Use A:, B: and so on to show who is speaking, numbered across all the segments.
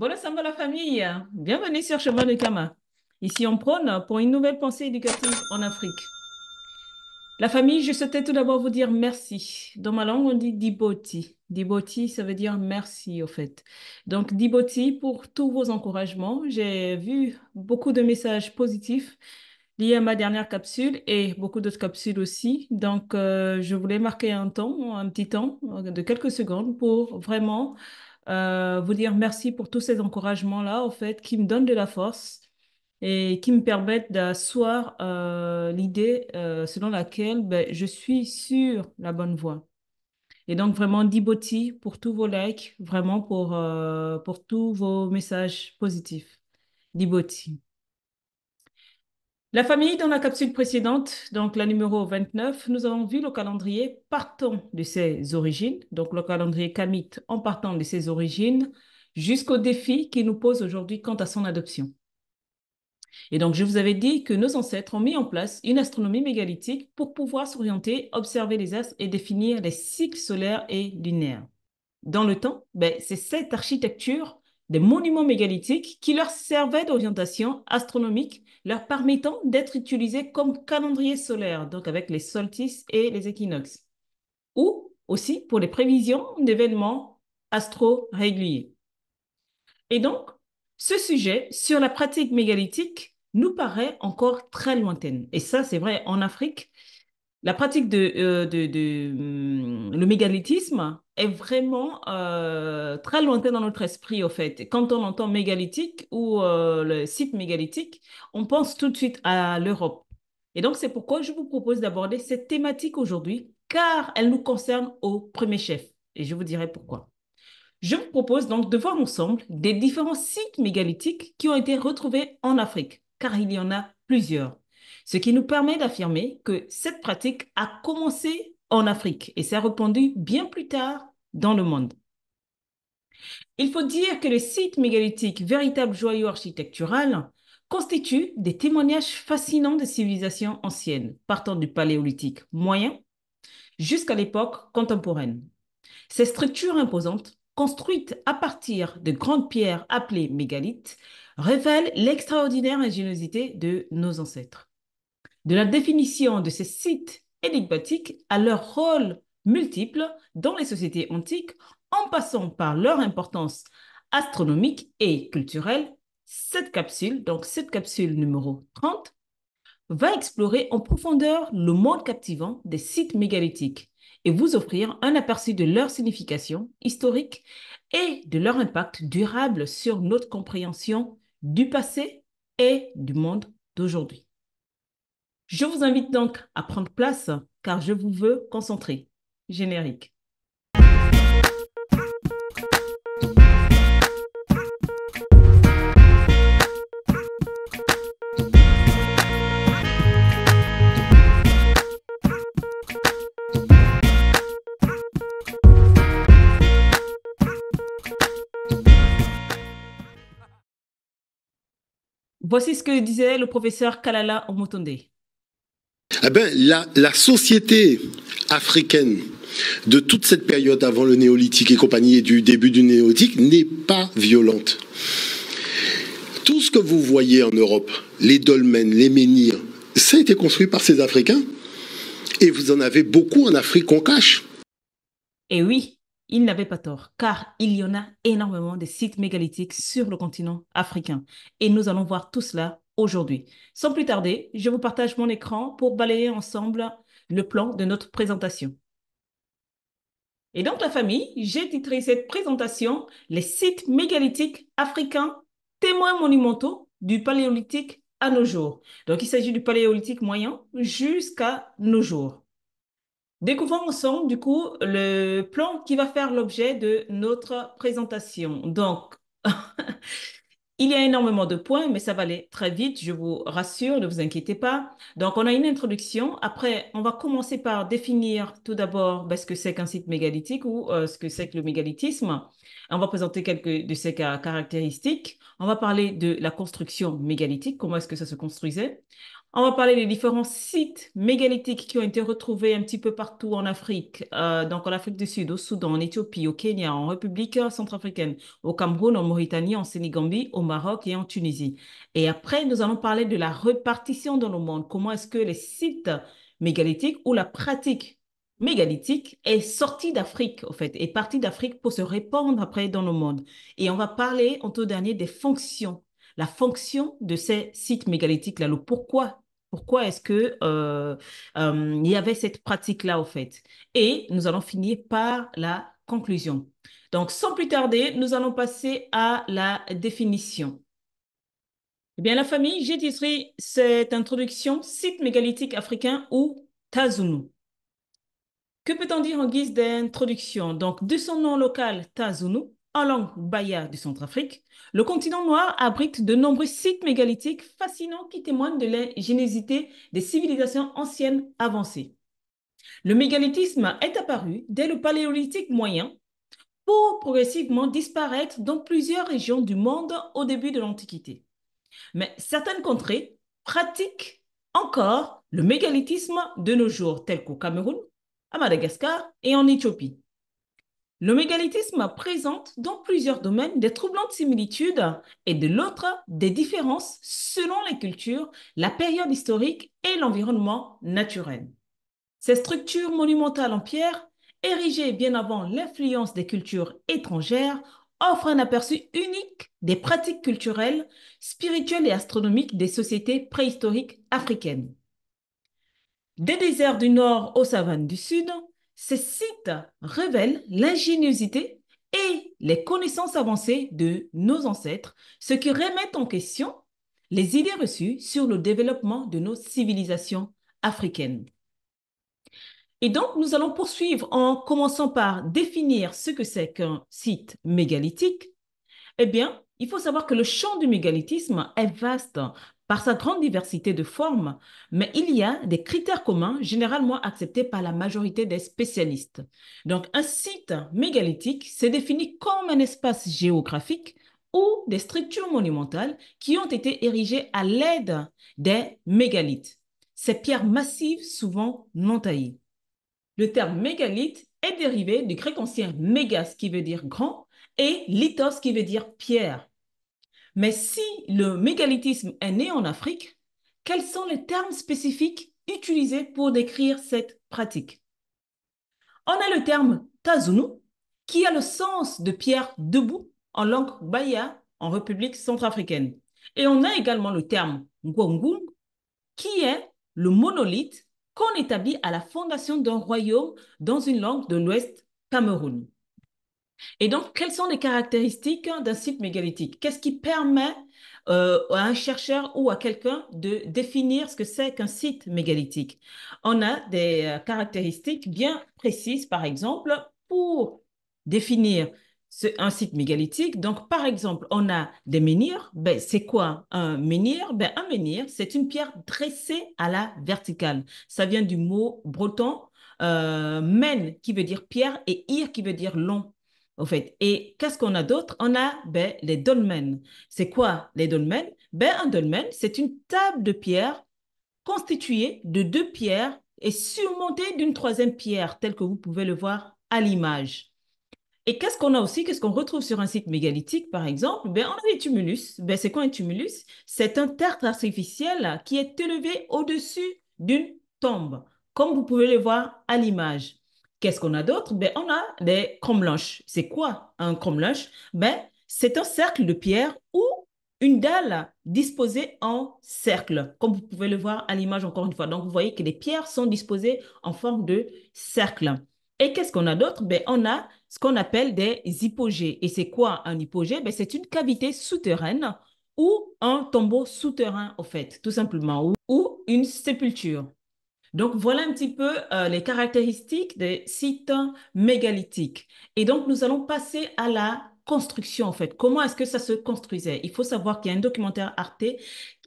A: Bonjour à la famille, bienvenue sur chemin de Kama. Ici on prône pour une nouvelle pensée éducative en Afrique. La famille, je souhaitais tout d'abord vous dire merci. Dans ma langue, on dit diboti. Diboti, ça veut dire merci, au fait. Donc, diboti pour tous vos encouragements. J'ai vu beaucoup de messages positifs liés à ma dernière capsule et beaucoup d'autres capsules aussi. Donc, euh, je voulais marquer un temps, un petit temps de quelques secondes pour vraiment euh, vous dire merci pour tous ces encouragements-là, en fait, qui me donnent de la force et qui me permettent d'asseoir euh, l'idée euh, selon laquelle ben, je suis sur la bonne voie. Et donc, vraiment, Diboti pour tous vos likes, vraiment pour, pour tous vos messages positifs. Diboti. La famille, dans la capsule précédente, donc la numéro 29, nous avons vu le calendrier partant de ses origines, donc le calendrier kamit en partant de ses origines, jusqu'au défi qu'il nous pose aujourd'hui quant à son adoption. Et donc, je vous avais dit que nos ancêtres ont mis en place une astronomie mégalithique pour pouvoir s'orienter, observer les astres et définir les cycles solaires et lunaires. Dans le temps, ben, c'est cette architecture des monuments mégalithiques qui leur servaient d'orientation astronomique, leur permettant d'être utilisés comme calendrier solaire, donc avec les solstices et les équinoxes, ou aussi pour les prévisions d'événements astro réguliers. Et donc, ce sujet sur la pratique mégalithique nous paraît encore très lointaine. Et ça, c'est vrai, en Afrique, la pratique de, euh, hum, le mégalithisme est vraiment euh, très lointain dans notre esprit, au fait. quand on entend mégalithique ou euh, le site mégalithique, on pense tout de suite à l'Europe. Et donc, c'est pourquoi je vous propose d'aborder cette thématique aujourd'hui, car elle nous concerne au premier chef. Et je vous dirai pourquoi. Je vous propose donc de voir ensemble des différents sites mégalithiques qui ont été retrouvés en Afrique, car il y en a plusieurs. Ce qui nous permet d'affirmer que cette pratique a commencé en Afrique et s'est répandue bien plus tard dans le monde. Il faut dire que les sites mégalithiques, véritables joyaux architecturaux, constituent des témoignages fascinants de civilisations anciennes, partant du paléolithique moyen jusqu'à l'époque contemporaine. Ces structures imposantes, construites à partir de grandes pierres appelées mégalithes, révèlent l'extraordinaire ingéniosité de nos ancêtres. De la définition de ces sites énigmatiques à leur rôle multiples dans les sociétés antiques en passant par leur importance astronomique et culturelle, cette capsule, donc cette capsule numéro 30, va explorer en profondeur le monde captivant des sites mégalithiques et vous offrir un aperçu de leur signification historique et de leur impact durable sur notre compréhension du passé et du monde d'aujourd'hui. Je vous invite donc à prendre place car je vous veux concentrer. Générique. Voici ce que disait le professeur Kalala Omotonde eh ben, la, société africaine de toute cette période avant le néolithique et compagnie du début du néolithique n'est pas violente. Tout ce que vous voyez en Europe, les dolmens, les menhirs, ça a été construit par ces Africains. Et vous en avez beaucoup en Afrique qu'on cache. Et eh oui, il n'avait pas tort, car il y en a énormément de sites mégalithiques sur le continent africain. Et nous allons voir tout cela aujourd'hui. Sans plus tarder, je vous partage mon écran pour balayer ensemble le plan de notre présentation. Et donc, la famille, j'ai titré cette présentation Les sites mégalithiques africains, témoins monumentaux du paléolithique à nos jours. Donc, il s'agit du paléolithique moyen jusqu'à nos jours. Découvrons ensemble, du coup, le plan qui va faire l'objet de notre présentation. Donc, Il y a énormément de points, mais ça va aller très vite, je vous rassure, ne vous inquiétez pas. Donc, on a une introduction. Après, on va commencer par définir tout d'abord ben, ce que c'est qu'un site mégalithique ou euh, ce que c'est que le mégalithisme. On va présenter quelques de ses caractéristiques. On va parler de la construction mégalithique, comment est-ce que ça se construisait. On va parler des différents sites mégalithiques qui ont été retrouvés un petit peu partout en Afrique, euh, donc en Afrique du Sud, au Soudan, en Éthiopie, au Kenya, en République centrafricaine, au Cameroun, en Mauritanie, en Sénégambie, au Maroc et en Tunisie. Et après, nous allons parler de la répartition dans le monde. Comment est-ce que les sites mégalithiques ou la pratique mégalithique est sortie d'Afrique, en fait, est partie d'Afrique pour se répandre après dans le monde. Et on va parler, en tout dernier, des fonctions la fonction de ces sites mégalithiques-là, le pourquoi. Pourquoi est-ce que euh, euh, il y avait cette pratique-là, au fait Et nous allons finir par la conclusion. Donc, sans plus tarder, nous allons passer à la définition. Eh bien, la famille, j'ai distribué cette introduction Site mégalithique africain ou Tazunu. Que peut-on dire en guise d'introduction Donc, de son nom local, Tazunu, en langue baya du Centrafrique, le continent noir abrite de nombreux sites mégalithiques fascinants qui témoignent de l'ingéniosité des civilisations anciennes avancées. Le mégalithisme est apparu dès le Paléolithique moyen pour progressivement disparaître dans plusieurs régions du monde au début de l'Antiquité. Mais certaines contrées pratiquent encore le mégalithisme de nos jours, tels qu'au Cameroun, à Madagascar et en Éthiopie. Le mégalithisme présente dans plusieurs domaines des troublantes similitudes et de l'autre des différences selon les cultures, la période historique et l'environnement naturel. Ces structures monumentales en pierre, érigées bien avant l'influence des cultures étrangères, offrent un aperçu unique des pratiques culturelles, spirituelles et astronomiques des sociétés préhistoriques africaines. Des déserts du nord aux savanes du sud, ces sites révèlent l'ingéniosité et les connaissances avancées de nos ancêtres, ce qui remet en question les idées reçues sur le développement de nos civilisations africaines. Et donc, nous allons poursuivre en commençant par définir ce que c'est qu'un site mégalithique. Eh bien, il faut savoir que le champ du mégalithisme est vaste par sa grande diversité de formes, mais il y a des critères communs généralement acceptés par la majorité des spécialistes. Donc un site mégalithique s'est défini comme un espace géographique ou des structures monumentales qui ont été érigées à l'aide des mégalithes, ces pierres massives souvent non taillées. Le terme mégalithe est dérivé du grec ancien mégas qui veut dire grand et lithos qui veut dire pierre. Mais si le mégalithisme est né en Afrique, quels sont les termes spécifiques utilisés pour décrire cette pratique On a le terme Tazunu, qui a le sens de pierre debout en langue baïa en République centrafricaine. Et on a également le terme Ngwangung, qui est le monolithe qu'on établit à la fondation d'un royaume dans une langue de l'Ouest Cameroun. Et donc, quelles sont les caractéristiques d'un site mégalithique Qu'est-ce qui permet euh, à un chercheur ou à quelqu'un de définir ce que c'est qu'un site mégalithique On a des euh, caractéristiques bien précises, par exemple, pour définir un site mégalithique. Donc, par exemple, on a des menhirs. Ben, c'est quoi un menhir ben, Un menhir, c'est une pierre dressée à la verticale. Ça vient du mot breton. Euh, men qui veut dire pierre et ir qui veut dire long fait. Et qu'est-ce qu'on a d'autre On a ben, les dolmens. C'est quoi les dolmens ben, Un dolmen, c'est une table de pierre constituée de deux pierres et surmontée d'une troisième pierre, telle que vous pouvez le voir à l'image. Et qu'est-ce qu'on a aussi Qu'est-ce qu'on retrouve sur un site mégalithique, par exemple ben, On a des tumulus. Ben, c'est quoi un tumulus C'est un tertre artificiel qui est élevé au-dessus d'une tombe, comme vous pouvez le voir à l'image. Qu'est-ce qu'on a d'autre ben, On a des blanches. C'est quoi un cromlanche ben, C'est un cercle de pierre ou une dalle disposée en cercle, comme vous pouvez le voir à l'image encore une fois. Donc, vous voyez que les pierres sont disposées en forme de cercle. Et qu'est-ce qu'on a d'autre ben, On a ce qu'on appelle des hypogées. Et c'est quoi un hypogée ben, C'est une cavité souterraine ou un tombeau souterrain, au fait, tout simplement, ou une sépulture. Donc, voilà un petit peu euh, les caractéristiques des sites mégalithiques. Et donc, nous allons passer à la construction, en fait. Comment est-ce que ça se construisait Il faut savoir qu'il y a un documentaire Arte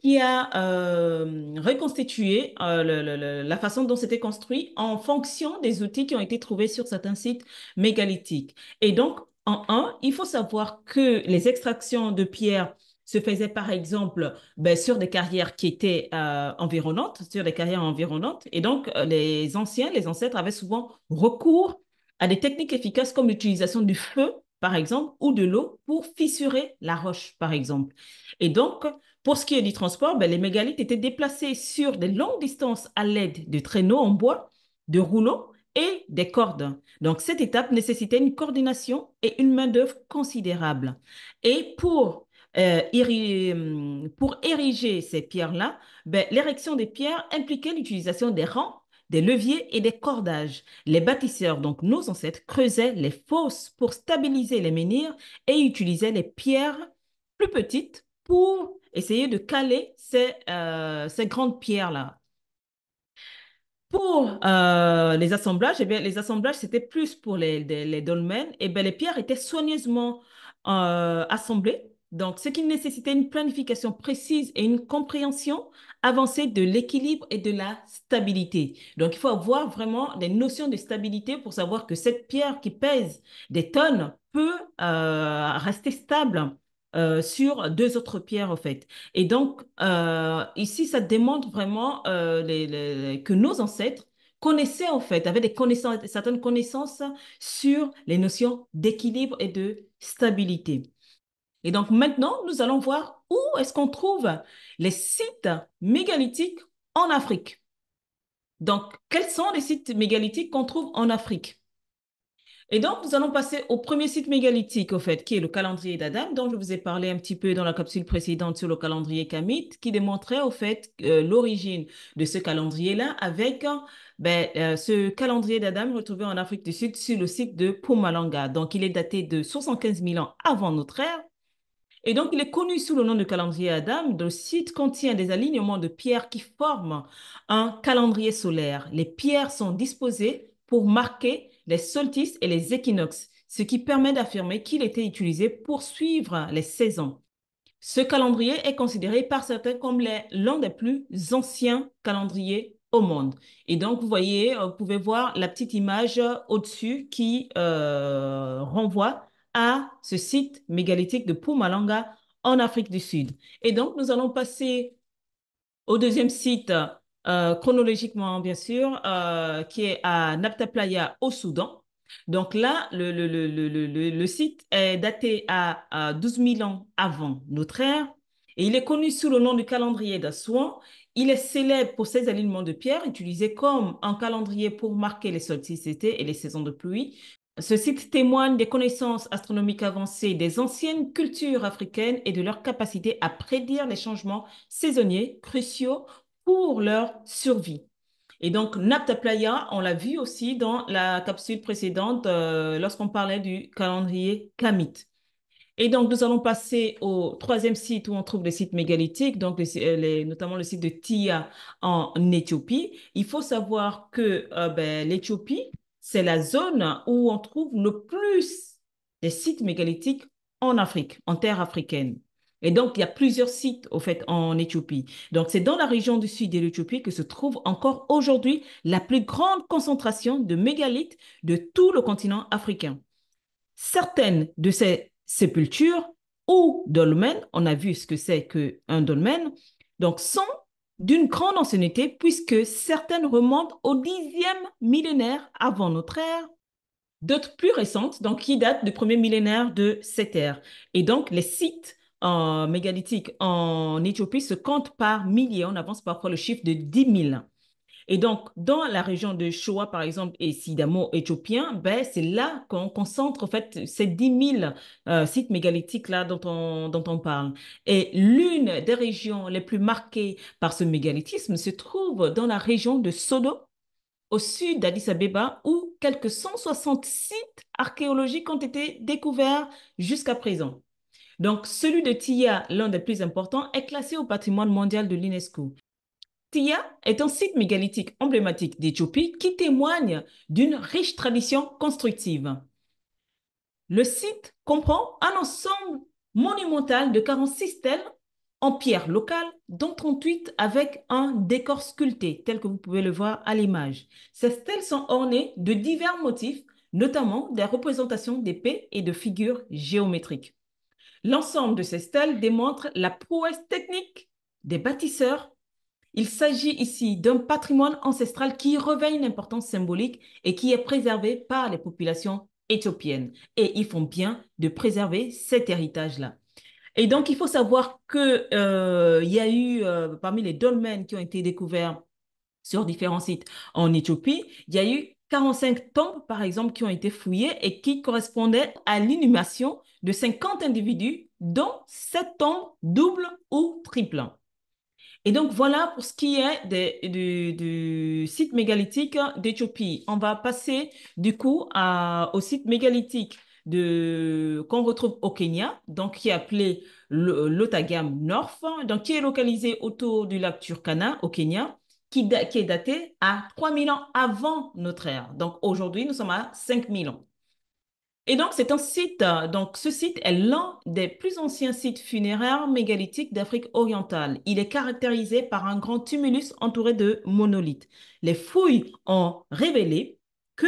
A: qui a euh, reconstitué euh, la façon dont c'était construit en fonction des outils qui ont été trouvés sur certains sites mégalithiques. Et donc, en un, il faut savoir que les extractions de pierres se faisait par exemple ben, sur des carrières qui étaient euh, environnantes, sur des carrières environnantes. Et donc, euh, les anciens, les ancêtres avaient souvent recours à des techniques efficaces comme l'utilisation du feu, par exemple, ou de l'eau pour fissurer la roche, par exemple. Et donc, pour ce qui est du transport, ben, les mégalithes étaient déplacés sur des longues distances à l'aide de traîneaux en bois, de rouleaux et des cordes. Donc, cette étape nécessitait une coordination et une main-d'œuvre considérable. Et pour euh, hum, pour ériger ces pierres-là, ben, l'érection des pierres impliquait l'utilisation des rangs des leviers et des cordages. Les bâtisseurs, donc nos ancêtres, creusaient les fosses pour stabiliser les menhirs et utilisaient les pierres plus petites pour essayer de caler ces, euh, grandes pierres-là. Pour euh, les assemblages, et eh bien, les assemblages, c'était plus pour les, dolmens. Et eh bien, les pierres étaient soigneusement assemblées donc, ce qui nécessitait une planification précise et une compréhension avancée de l'équilibre et de la stabilité. Donc, il faut avoir vraiment des notions de stabilité pour savoir que cette pierre qui pèse des tonnes peut euh, rester stable euh, sur deux autres pierres, en fait. Et donc, euh, ici, ça démontre vraiment que nos ancêtres connaissaient, en fait, avaient certaines connaissances sur les notions d'équilibre et de stabilité. Et donc maintenant, nous allons voir où est-ce qu'on trouve les sites mégalithiques en Afrique. Donc, quels sont les sites mégalithiques qu'on trouve en Afrique Et donc, nous allons passer au premier site mégalithique, au fait, qui est le calendrier d'Adam, dont je vous ai parlé un petit peu dans la capsule précédente sur le calendrier Kamit, qui démontrait, au fait, euh, l'origine de ce calendrier-là avec euh, ben, euh, ce calendrier d'Adam retrouvé en Afrique du Sud sur le site de Pumalanga. Donc, il est daté de 75 000 ans avant notre ère et donc, il est connu sous le nom de calendrier Adam. Le site contient des alignements de pierres qui forment un calendrier solaire. Les pierres sont disposées pour marquer les solstices et les équinoxes, ce qui permet d'affirmer qu'il était utilisé pour suivre les saisons. Ce calendrier est considéré par certains comme l'un des plus anciens calendriers au monde. Et donc, vous voyez, euh, vous pouvez voir la petite image euh, au-dessus qui euh, renvoie à ce site mégalithique de Pumalanga en Afrique du Sud. Et donc, nous allons passer au deuxième site, euh, chronologiquement bien sûr, euh, qui est à Napta Playa au Soudan. Donc là, le, le, site est daté à, 12 000 ans avant notre ère et il est connu sous le nom du calendrier d'Assouan. Il est célèbre pour ses alignements de pierres utilisés comme un calendrier pour marquer les solstices d'été et les saisons de pluie, ce site témoigne des connaissances astronomiques avancées des anciennes cultures africaines et de leur capacité à prédire les changements saisonniers cruciaux pour leur survie. Et donc, Napta Playa, on l'a vu aussi dans la capsule précédente euh, lorsqu'on parlait du calendrier Kamite. Et donc, nous allons passer au troisième site où on trouve les sites mégalithiques, donc euh, notamment le site de Tia en Éthiopie. Il faut savoir que euh, ben, l'Éthiopie, c'est la zone où on trouve le plus de sites mégalithiques en Afrique, en terre africaine. Et donc, il y a plusieurs sites, au fait, en Éthiopie. Donc, c'est dans la région du sud de l'Éthiopie que se trouve encore aujourd'hui la plus grande concentration de mégalithes de tout le continent africain. Certaines de ces sépultures ou dolmens, on a vu ce que c'est qu'un dolmen, donc sont d'une grande ancienneté puisque certaines remontent au dixième millénaire avant notre ère, d'autres plus récentes, donc qui datent du premier millénaire de cette ère. Et donc les sites euh, mégalithiques en Éthiopie se comptent par milliers, on avance parfois le chiffre de 10 000. Et donc, dans la région de Shoah, par exemple, et Sidamo éthiopien, ben, c'est là qu'on concentre en fait ces 10 000 euh, sites mégalithiques-là dont on, dont on parle. Et l'une des régions les plus marquées par ce mégalithisme se trouve dans la région de Sodo, au sud d'Addis Abeba, où quelques 160 sites archéologiques ont été découverts jusqu'à présent. Donc, celui de Tia, l'un des plus importants, est classé au patrimoine mondial de l'UNESCO. Tia est un site mégalithique emblématique d'Éthiopie qui témoigne d'une riche tradition constructive. Le site comprend un ensemble monumental de 46 stèles en pierre locale, dont 38 avec un décor sculpté, tel que vous pouvez le voir à l'image. Ces stèles sont ornées de divers motifs, notamment des représentations d'épées et de figures géométriques. L'ensemble de ces stèles démontre la prouesse technique des bâtisseurs il s'agit ici d'un patrimoine ancestral qui revêt une importance symbolique et qui est préservé par les populations éthiopiennes. Et ils font bien de préserver cet héritage-là. Et donc, il faut savoir qu'il euh, y a eu, euh, parmi les dolmens qui ont été découverts sur différents sites en Éthiopie, il y a eu 45 tombes, par exemple, qui ont été fouillées et qui correspondaient à l'inhumation de 50 individus, dont sept tombes doubles ou triples. Et donc voilà pour ce qui est du site mégalithique d'Éthiopie. On va passer du coup au site mégalithique de qu'on retrouve au Kenya, donc qui est appelé l'Otagam North, donc qui est localisé autour du lac Turkana au Kenya, qui, qui est daté à 3000 ans avant notre ère. Donc aujourd'hui, nous sommes à 5000 ans. Et donc, c'est un site, euh, donc ce site est l'un des plus anciens sites funéraires mégalithiques d'Afrique orientale. Il est caractérisé par un grand tumulus entouré de monolithes. Les fouilles ont révélé que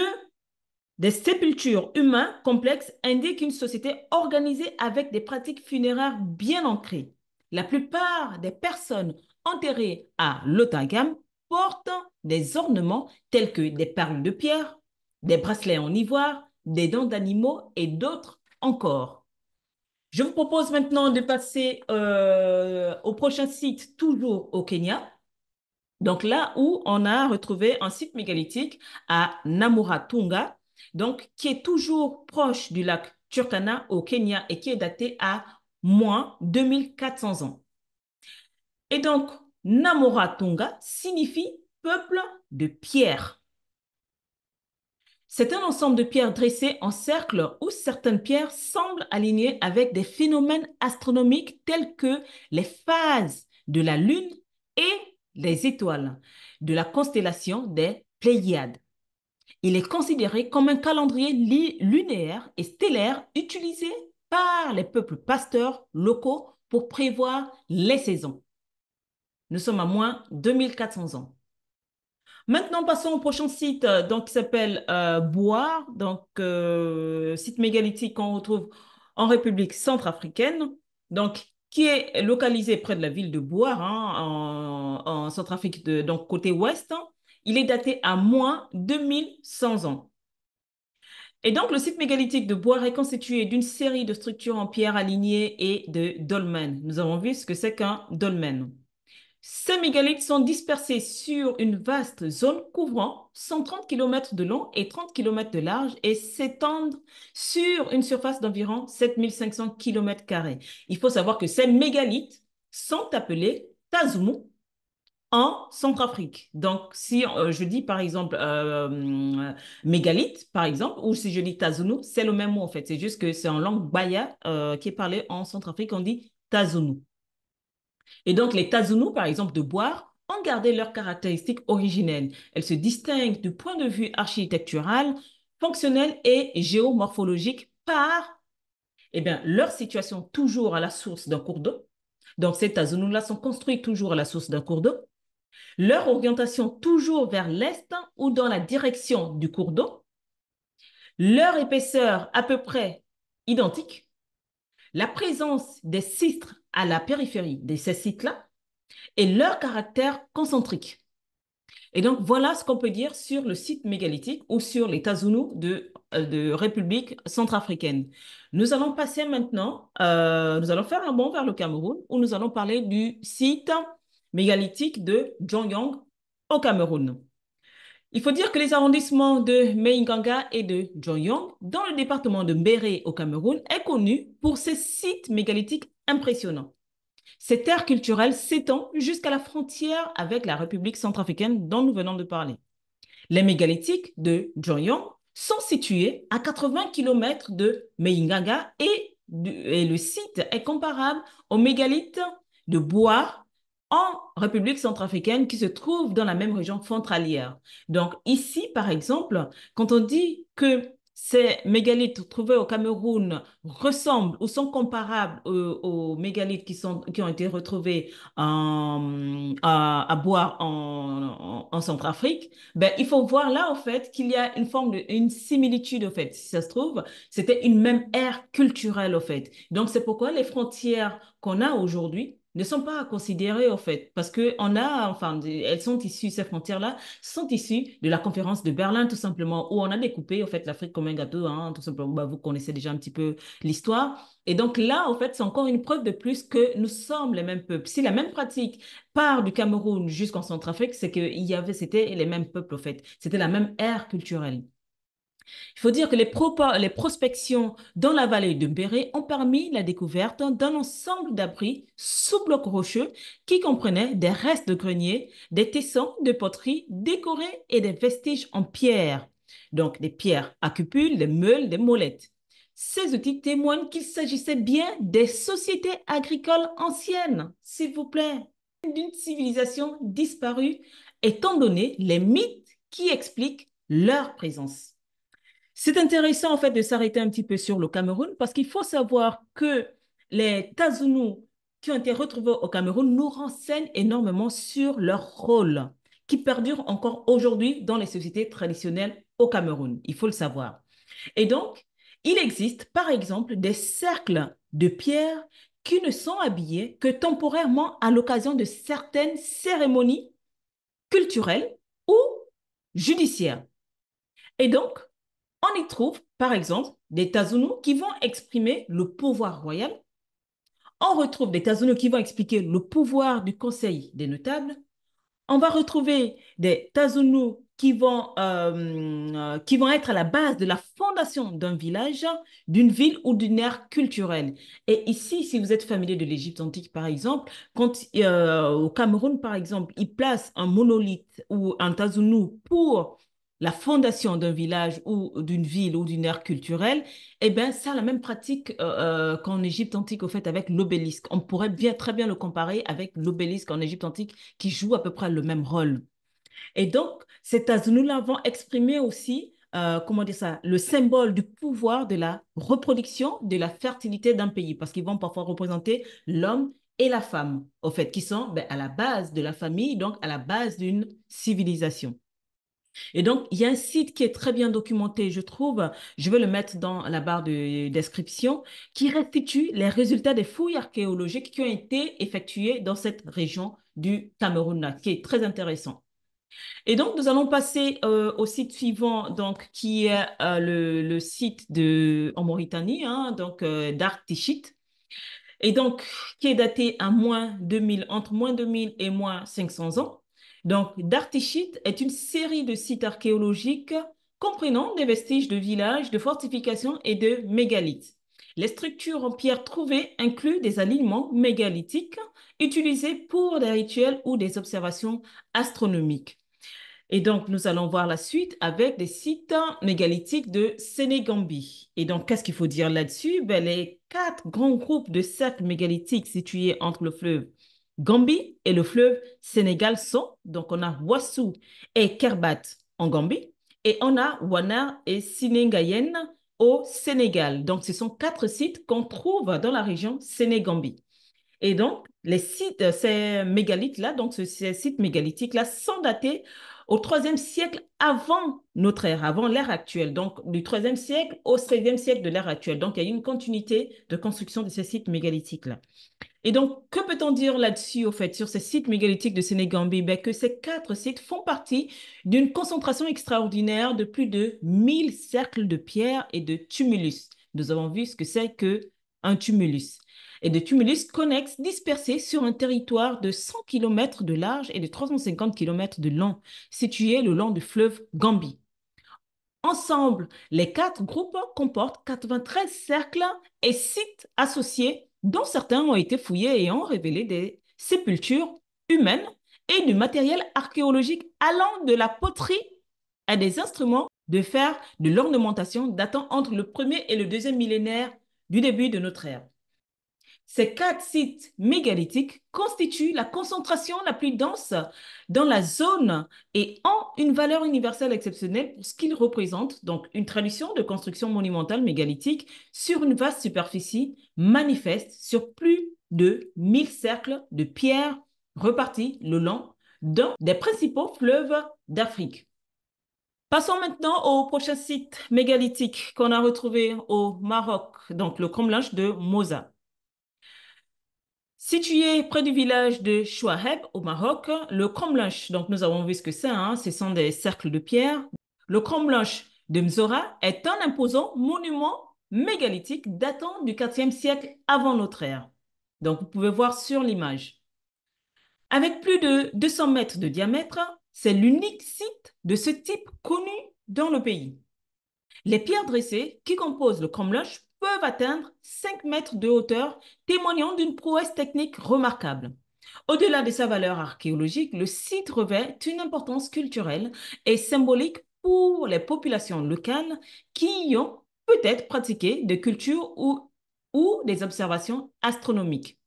A: des sépultures humaines complexes indiquent une société organisée avec des pratiques funéraires bien ancrées. La plupart des personnes enterrées à Lotagam portent des ornements tels que des perles de pierre, des bracelets en ivoire, des dents d'animaux et d'autres encore. Je vous propose maintenant de passer euh, au prochain site, toujours au Kenya. Donc là où on a retrouvé un site mégalithique à Namuratunga, donc qui est toujours proche du lac Turkana au Kenya et qui est daté à moins 2400 ans. Et donc, Namuratunga signifie peuple de pierre. C'est un ensemble de pierres dressées en cercle où certaines pierres semblent alignées avec des phénomènes astronomiques tels que les phases de la Lune et les étoiles de la constellation des Pléiades. Il est considéré comme un calendrier lunaire et stellaire utilisé par les peuples pasteurs locaux pour prévoir les saisons. Nous sommes à moins 2400 ans. Maintenant, passons au prochain site euh, qui s'appelle euh, Boire, donc euh, site mégalithique qu'on retrouve en République centrafricaine, qui est localisé près de la ville de Boire, hein, en, Centrafrique, donc côté ouest. Hein. Il est daté à moins 2100 ans. Et donc, le site mégalithique de Boire est constitué d'une série de structures en pierre alignées et de dolmens. Nous avons vu ce que c'est qu'un dolmen. Ces mégalithes sont dispersés sur une vaste zone couvrant 130 km de long et 30 km de large et s'étendent sur une surface d'environ 7500 km. Il faut savoir que ces mégalithes sont appelés Tazumu en Centrafrique. Donc, si euh, je dis par exemple euh, mégalithes, par exemple, ou si je dis Tazunu, c'est le même mot en fait. C'est juste que c'est en langue baya euh, qui est parlée en Centrafrique, on dit Tazunu. Et donc, les tazounous, par exemple, de boire, ont gardé leurs caractéristiques originelles. Elles se distinguent du point de vue architectural, fonctionnel et géomorphologique par eh bien, leur situation toujours à la source d'un cours d'eau. Donc, ces tazounous là sont construits toujours à la source d'un cours d'eau. Leur orientation toujours vers l'est ou dans la direction du cours d'eau. Leur épaisseur à peu près identique la présence des cistres à la périphérie de ces sites-là et leur caractère concentrique. Et donc, voilà ce qu'on peut dire sur le site mégalithique ou sur les Tazunus euh, de, République centrafricaine. Nous allons passer maintenant, euh, nous allons faire un bond vers le Cameroun où nous allons parler du site mégalithique de jong au Cameroun. Il faut dire que les arrondissements de Meinganga et de Joyong, dans le département de Mbéré au Cameroun, est connu pour ses sites mégalithiques impressionnants. Cette aire culturelle s'étend jusqu'à la frontière avec la République centrafricaine dont nous venons de parler. Les mégalithiques de Joyong sont situés à 80 km de Meinganga et, et le site est comparable aux mégalithes de Bois en République centrafricaine qui se trouve dans la même région frontalière. Donc ici, par exemple, quand on dit que ces mégalithes trouvés au Cameroun ressemblent ou sont comparables aux, mégalithes qui, sont, qui ont été retrouvés à, Boire en, Centrafrique, ben, il faut voir là, au fait, qu'il y a une forme une similitude, au fait. Si ça se trouve, c'était une même ère culturelle, au fait. Donc, c'est pourquoi les frontières qu'on a aujourd'hui ne sont pas considérées en fait parce que on a enfin elles sont issues ces frontières là sont issues de la conférence de Berlin tout simplement où on a découpé en fait l'Afrique comme un gâteau hein, tout simplement bah, vous connaissez déjà un petit peu l'histoire et donc là en fait c'est encore une preuve de plus que nous sommes les mêmes peuples si la même pratique part du Cameroun jusqu'en Centrafrique c'est que il y avait c'était les mêmes peuples en fait c'était la même ère culturelle il faut dire que les, prospections dans la vallée de Béré ont permis la découverte d'un ensemble d'abris sous blocs rocheux qui comprenaient des restes de greniers, des tessons de poteries décorés et des vestiges en pierre, donc des pierres à cupules, des meules, des molettes. Ces outils témoignent qu'il s'agissait bien des sociétés agricoles anciennes, s'il vous plaît, d'une civilisation disparue, étant donné les mythes qui expliquent leur présence. C'est intéressant en fait de s'arrêter un petit peu sur le Cameroun parce qu'il faut savoir que les Tazounous qui ont été retrouvés au Cameroun nous renseignent énormément sur leur rôle qui perdure encore aujourd'hui dans les sociétés traditionnelles au Cameroun. Il faut le savoir. Et donc, il existe par exemple des cercles de pierres qui ne sont habillés que temporairement à l'occasion de certaines cérémonies culturelles ou judiciaires. Et donc, on y trouve, par exemple, des Tazounous qui vont exprimer le pouvoir royal. On retrouve des Tazounous qui vont expliquer le pouvoir du conseil des notables. On va retrouver des Tazounous qui vont, euh, euh, qui vont être à la base de la fondation d'un village, d'une ville ou d'une aire culturelle. Et ici, si vous êtes familier de l'Égypte antique, par exemple, quand euh, au Cameroun, par exemple, ils placent un monolithe ou un tazounou pour la fondation d'un village ou d'une ville ou d'une aire culturelle, eh bien, ça la même pratique euh, euh, qu'en Égypte antique, au fait, avec l'obélisque. On pourrait bien très bien le comparer avec l'obélisque en Égypte antique, qui joue à peu près le même rôle. Et donc, nous l'avons exprimé aussi, euh, comment dire ça, le symbole du pouvoir de la reproduction, de la fertilité d'un pays, parce qu'ils vont parfois représenter l'homme et la femme, au fait, qui sont ben, à la base de la famille, donc à la base d'une civilisation. Et donc, il y a un site qui est très bien documenté, je trouve, je vais le mettre dans la barre de description, qui restitue les résultats des fouilles archéologiques qui ont été effectuées dans cette région du Cameroun, qui est très intéressant. Et donc, nous allons passer euh, au site suivant, donc, qui est euh, le, site en Mauritanie, hein, donc euh, et donc qui est daté à moins 2000, entre moins 2000 et moins 500 ans. Donc, Dartichit est une série de sites archéologiques comprenant des vestiges de villages, de fortifications et de mégalithes. Les structures en pierre trouvées incluent des alignements mégalithiques utilisés pour des rituels ou des observations astronomiques. Et donc, nous allons voir la suite avec des sites mégalithiques de Sénégambie. Et donc, qu'est-ce qu'il faut dire là-dessus ben, Les quatre grands groupes de cercles mégalithiques situés entre le fleuve Gambie et le fleuve Sénégal sont, donc on a Ouassou et Kerbat en Gambie, et on a Wana et Siningayen au Sénégal. Donc, ce sont quatre sites qu'on trouve dans la région Sénégambie. Et donc, les sites, euh, ces mégalithes-là, donc ces sites mégalithiques-là, sont datés au 3e siècle avant notre ère, avant l'ère actuelle, donc du 3e siècle au 7e siècle de l'ère actuelle. Donc, il y a une continuité de construction de ces sites mégalithiques-là. Et donc, que peut-on dire là-dessus, au fait, sur ces sites mégalithiques de Sénégambie ben, Que ces quatre sites font partie d'une concentration extraordinaire de plus de 1000 cercles de pierres et de tumulus. Nous avons vu ce que c'est que un tumulus et de tumulus connexes dispersés sur un territoire de 100 km de large et de 350 km de long, situé le long du fleuve Gambie. Ensemble, les quatre groupes comportent 93 cercles et sites associés dont certains ont été fouillés et ont révélé des sépultures humaines et du matériel archéologique allant de la poterie à des instruments de fer de l'ornementation datant entre le premier et le deuxième millénaire du début de notre ère. Ces quatre sites mégalithiques constituent la concentration la plus dense dans la zone et ont une valeur universelle exceptionnelle pour ce qu'ils représentent, donc une tradition de construction monumentale mégalithique sur une vaste superficie manifeste sur plus de 1000 cercles de pierres repartis le long d'un des principaux fleuves d'Afrique. Passons maintenant au prochain site mégalithique qu'on a retrouvé au Maroc, donc le Cromlech de Mosa. Situé près du village de Chouaheb au Maroc, le Camblanche, donc nous avons vu ce que c'est, hein, ce sont des cercles de pierre. Le Camblanche de Mzora est un imposant monument mégalithique datant du 4e siècle avant notre ère. Donc vous pouvez voir sur l'image. Avec plus de 200 mètres de diamètre, c'est l'unique site de ce type connu dans le pays. Les pierres dressées qui composent le Camblanche peuvent atteindre 5 mètres de hauteur, témoignant d'une prouesse technique remarquable. Au-delà de sa valeur archéologique, le site revêt une importance culturelle et symbolique pour les populations locales qui y ont peut-être pratiqué des cultures ou, ou des observations astronomiques.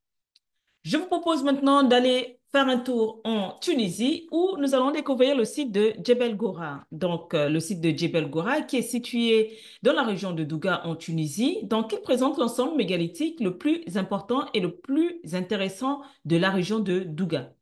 A: Je vous propose maintenant d'aller faire un tour en Tunisie où nous allons découvrir le site de Djebel Gora. Donc, euh, le site de Djebel Gora qui est situé dans la région de Douga en Tunisie, donc il présente l'ensemble mégalithique le plus important et le plus intéressant de la région de Douga.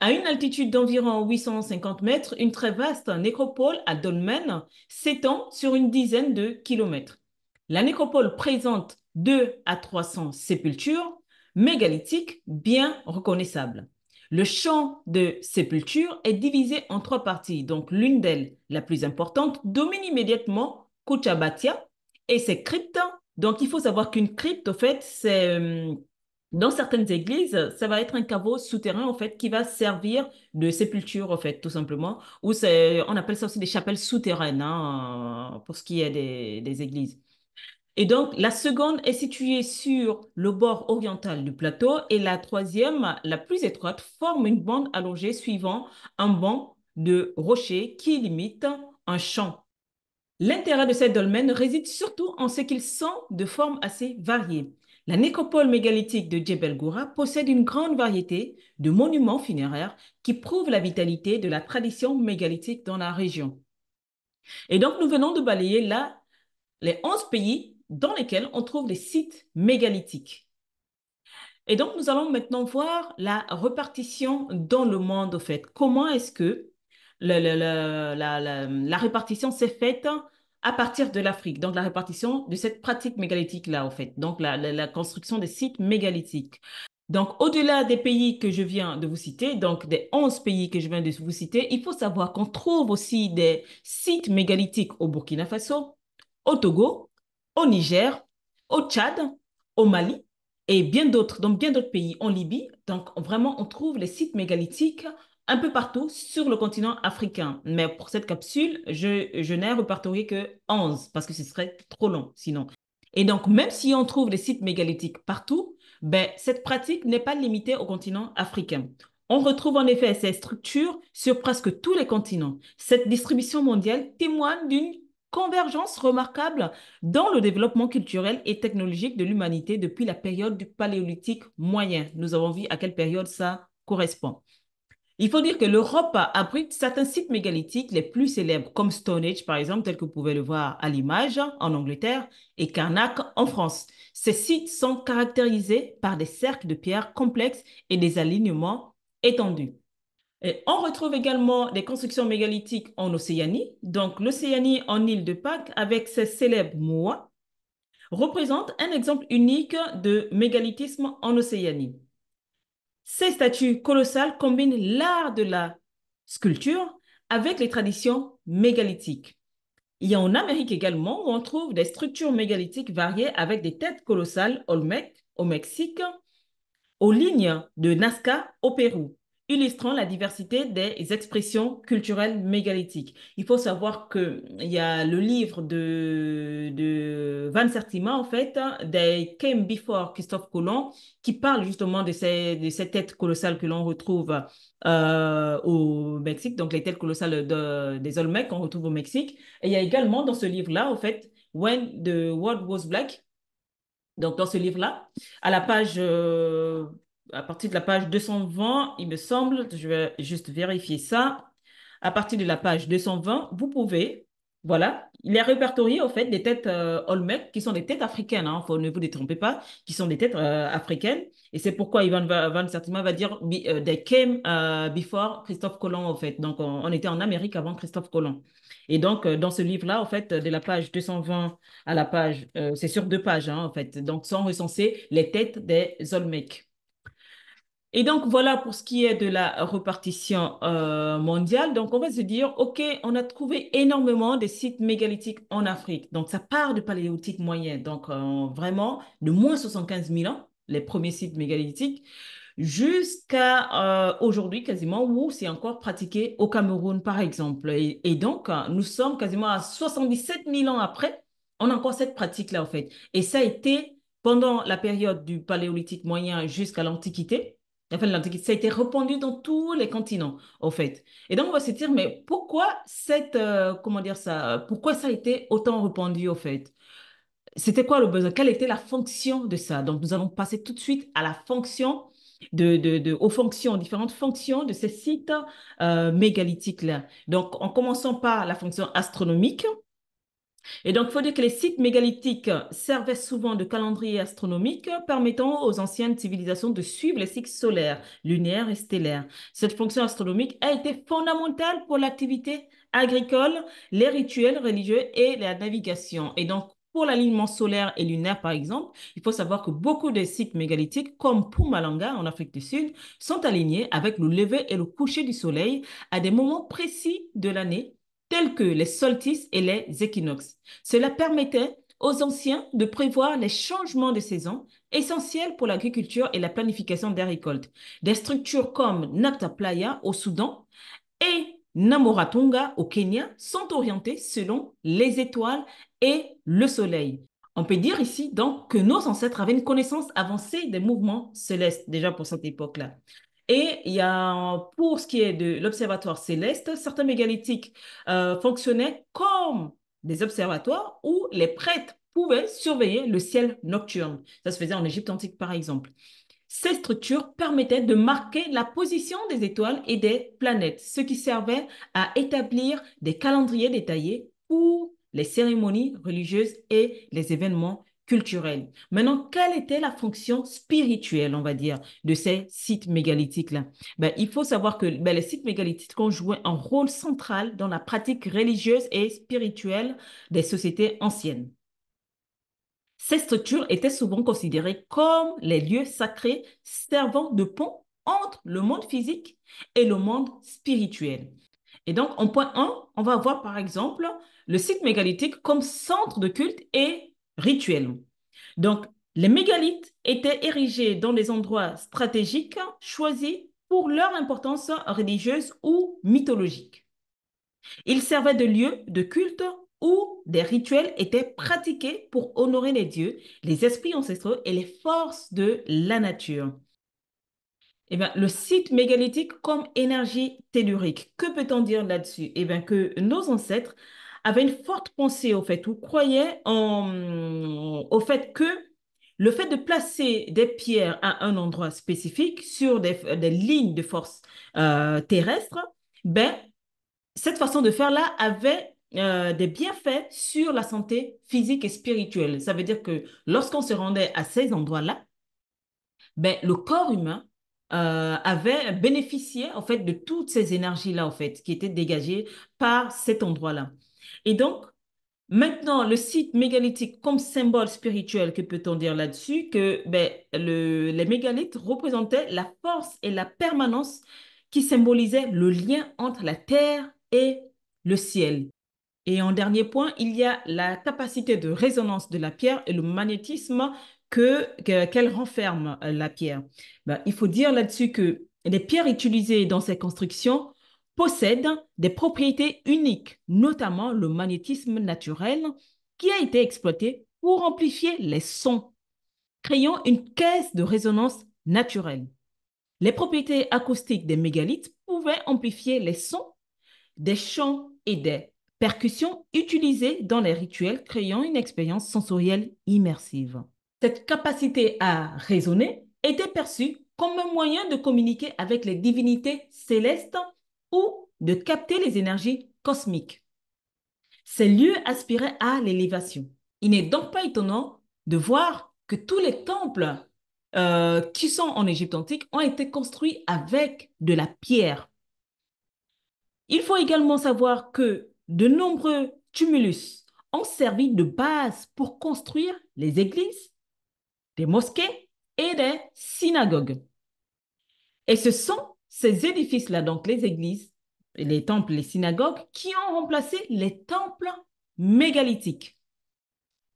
A: À une altitude d'environ 850 mètres, une très vaste nécropole à dolmen s'étend sur une dizaine de kilomètres. La nécropole présente 2 à 300 sépultures mégalithiques bien reconnaissables. Le champ de sépulture est divisé en trois parties, donc l'une d'elles, la plus importante, domine immédiatement Kuchabatia et ses cryptes. Donc il faut savoir qu'une crypte, au fait, c'est euh, dans certaines églises, ça va être un caveau souterrain, en fait, qui va servir de sépulture, en fait, tout simplement. Ou on appelle ça aussi des chapelles souterraines, hein, pour ce qui est des églises. Et donc, la seconde est située sur le bord oriental du plateau et la troisième, la plus étroite, forme une bande allongée suivant un banc de rochers qui limite un champ. L'intérêt de ces dolmens réside surtout en ce qu'ils sont de formes assez variées. La nécropole mégalithique de Djebel Goura possède une grande variété de monuments funéraires qui prouvent la vitalité de la tradition mégalithique dans la région. Et donc, nous venons de balayer là les 11 pays dans lesquels on trouve des sites mégalithiques. Et donc, nous allons maintenant voir la répartition dans le monde, au fait. Comment est-ce que la, répartition s'est faite à partir de l'Afrique. Donc, la répartition de cette pratique mégalithique-là, au fait. Donc, la, la, construction des sites mégalithiques. Donc, au-delà des pays que je viens de vous citer, donc des 11 pays que je viens de vous citer, il faut savoir qu'on trouve aussi des sites mégalithiques au Burkina Faso, au Togo, au Niger, au Tchad, au Mali et bien d'autres, donc bien d'autres pays, en Libye. Donc vraiment, on trouve les sites mégalithiques un peu partout sur le continent africain. Mais pour cette capsule, je, n'ai repartorié que 11 parce que ce serait trop long sinon. Et donc, même si on trouve les sites mégalithiques partout, ben, cette pratique n'est pas limitée au continent africain. On retrouve en effet ces structures sur presque tous les continents. Cette distribution mondiale témoigne d'une convergence remarquable dans le développement culturel et technologique de l'humanité depuis la période du Paléolithique moyen. Nous avons vu à quelle période ça correspond. Il faut dire que l'Europe abrite certains sites mégalithiques les plus célèbres, comme Stonehenge, par exemple, tel que vous pouvez le voir à l'image en Angleterre, et Carnac, en France. Ces sites sont caractérisés par des cercles de pierres complexes et des alignements étendus on retrouve également des constructions mégalithiques en Océanie. Donc, l'Océanie en île de Pâques, avec ses célèbres mois représente un exemple unique de mégalithisme en Océanie. Ces statues colossales combinent l'art de la sculpture avec les traditions mégalithiques. Il y a en Amérique également, où on trouve des structures mégalithiques variées avec des têtes colossales Olmec au Mexique, aux lignes de Nazca au Pérou illustrant la diversité des expressions culturelles mégalithiques. Il faut savoir qu'il y a le livre de, de Van Sertima, en fait, des Came Before Christophe Colomb, qui parle justement de ces, de ces têtes colossales que l'on retrouve euh, au Mexique, donc les têtes colossales des Olmecs qu'on retrouve au Mexique. Et il y a également dans ce livre-là, en fait, When the World Was Black, donc, dans ce livre-là, à la page, euh, à partir de la page 220, il me semble, je vais juste vérifier ça, à partir de la page 220, vous pouvez, voilà, il est répertorié au fait des têtes euh, Olmec, qui sont des têtes africaines, hein, faut, ne vous détrompez pas, qui sont des têtes euh, africaines. Et c'est pourquoi Ivan Van, va dire euh, They came before Christophe Colomb, en fait. Donc, on, était en Amérique avant Christophe Colomb. Et donc, dans ce livre-là, en fait, de la page 220 à la page, c'est sur deux pages, en hein, fait. Donc, sont recensées les têtes des Olmecs. Et donc, voilà pour ce qui est de la repartition euh, mondiale. Donc, on va se dire, OK, on a trouvé énormément de sites mégalithiques en Afrique. Donc, ça part du paléolithique moyen. Donc, euh, vraiment, de moins 75 000 ans, les premiers sites mégalithiques, jusqu'à euh, aujourd'hui quasiment, où c'est encore pratiqué au Cameroun, par exemple. Et, et donc, nous sommes quasiment à 77 000 ans après, on a encore cette pratique-là, en fait. Et ça a été pendant la période du paléolithique moyen jusqu'à l'Antiquité enfin ça a été répandu dans tous les continents, au fait. Et donc, on va se dire, mais pourquoi cette, euh, comment dire ça, pourquoi ça a été autant répandu, au fait C'était quoi le besoin Quelle était la fonction de ça Donc, nous allons passer tout de suite à la fonction de, aux fonctions, différentes fonctions de ces sites euh, mégalithiques-là. Donc, en commençant par la fonction astronomique, et donc, il faut dire que les sites mégalithiques servaient souvent de calendrier astronomique permettant aux anciennes civilisations de suivre les cycles solaires, lunaires et stellaires. Cette fonction astronomique a été fondamentale pour l'activité agricole, les rituels religieux et la navigation. Et donc, pour l'alignement solaire et lunaire, par exemple, il faut savoir que beaucoup de sites mégalithiques, comme Pumalanga en Afrique du Sud, sont alignés avec le lever et le coucher du soleil à des moments précis de l'année tels que les solstices et les équinoxes. Cela permettait aux anciens de prévoir les changements de saison essentiels pour l'agriculture et la planification des récoltes. Des structures comme Napta Playa au Soudan et Namoratunga au Kenya sont orientées selon les étoiles et le soleil. On peut dire ici donc que nos ancêtres avaient une connaissance avancée des mouvements célestes déjà pour cette époque-là. Et il y a, pour ce qui est de l'observatoire céleste, certains mégalithiques euh, fonctionnaient comme des observatoires où les prêtres pouvaient surveiller le ciel nocturne. Ça se faisait en Égypte antique, par exemple. Ces structures permettaient de marquer la position des étoiles et des planètes, ce qui servait à établir des calendriers détaillés pour les cérémonies religieuses et les événements culturelle. Maintenant, quelle était la fonction spirituelle, on va dire, de ces sites mégalithiques-là ben, Il faut savoir que ben, les sites mégalithiques ont joué un rôle central dans la pratique religieuse et spirituelle des sociétés anciennes. Ces structures étaient souvent considérées comme les lieux sacrés servant de pont entre le monde physique et le monde spirituel. Et donc, en point 1, on va voir par exemple le site mégalithique comme centre de culte et rituellement. Donc, les mégalithes étaient érigés dans des endroits stratégiques choisis pour leur importance religieuse ou mythologique. Ils servaient de lieux de culte où des rituels étaient pratiqués pour honorer les dieux, les esprits ancestraux et les forces de la nature. Eh bien, le site mégalithique comme énergie tellurique, que peut-on dire là-dessus Eh bien, que nos ancêtres avait une forte pensée au fait, ou croyait au fait que le fait de placer des pierres à un endroit spécifique sur des, lignes de force euh, terrestre, ben, cette façon de faire-là avait euh, des bienfaits sur la santé physique et spirituelle. Ça veut dire que lorsqu'on se rendait à ces endroits-là, ben, le corps humain euh, avait bénéficié en fait de toutes ces énergies là en fait qui étaient dégagées par cet endroit là et donc, Maintenant, le site mégalithique comme symbole spirituel, que peut-on dire là-dessus Que ben, les mégalithes représentaient la force et la permanence qui symbolisaient le lien entre la terre et le ciel. Et en dernier point, il y a la capacité de résonance de la pierre et le magnétisme qu'elle que, qu'elle renferme, euh, la pierre. Ben, il faut dire là-dessus que les pierres utilisées dans ces constructions possède des propriétés uniques, notamment le magnétisme naturel, qui a été exploité pour amplifier les sons, créant une caisse de résonance naturelle. Les propriétés acoustiques des mégalithes pouvaient amplifier les sons des chants et des percussions utilisées dans les rituels, créant une expérience sensorielle immersive. Cette capacité à résonner était perçue comme un moyen de communiquer avec les divinités célestes de capter les énergies cosmiques. Ces lieux aspiraient à l'élévation. Il n'est donc pas étonnant de voir que tous les temples euh, qui sont en Égypte antique ont été construits avec de la pierre. Il faut également savoir que de nombreux tumulus ont servi de base pour construire les églises, des mosquées et des synagogues. Et ce sont ces édifices-là, donc les églises, les temples, les synagogues, qui ont remplacé les temples mégalithiques.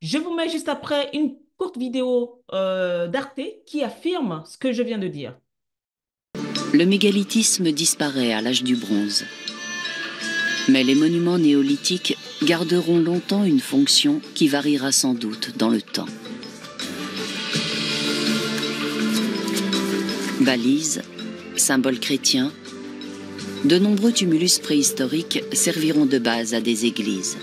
A: Je vous mets juste après une courte vidéo euh, d'Arte qui affirme ce que je viens de dire.
B: Le mégalithisme disparaît à l'âge du bronze. Mais les monuments néolithiques garderont longtemps une fonction qui variera sans doute dans le temps. Balise symbole chrétien, de nombreux tumulus préhistoriques serviront de base à des églises.